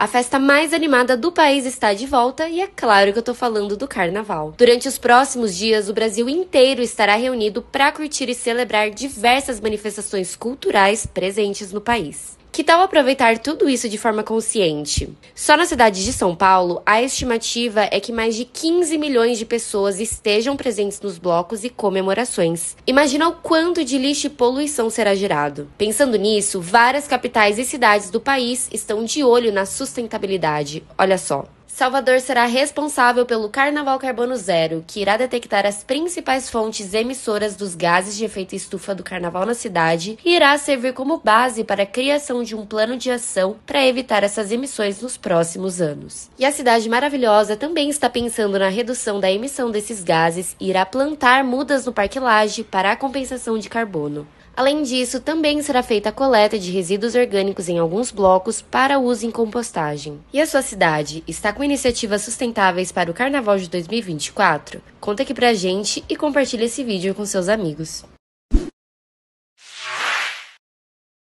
A festa mais animada do país está de volta e é claro que eu tô falando do carnaval. Durante os próximos dias, o Brasil inteiro estará reunido para curtir e celebrar diversas manifestações culturais presentes no país. Que tal aproveitar tudo isso de forma consciente? Só na cidade de São Paulo, a estimativa é que mais de 15 milhões de pessoas estejam presentes nos blocos e comemorações. Imagina o quanto de lixo e poluição será gerado. Pensando nisso, várias capitais e cidades do país estão de olho na sustentabilidade. Olha só. Salvador será responsável pelo Carnaval Carbono Zero, que irá detectar as principais fontes emissoras dos gases de efeito estufa do carnaval na cidade e irá servir como base para a criação de um plano de ação para evitar essas emissões nos próximos anos. E a Cidade Maravilhosa também está pensando na redução da emissão desses gases e irá plantar mudas no Parque Laje para a compensação de carbono. Além disso, também será feita a coleta de resíduos orgânicos em alguns blocos para uso em compostagem. E a sua cidade está com iniciativas sustentáveis para o Carnaval de 2024? Conta aqui pra gente e compartilhe esse vídeo com seus amigos.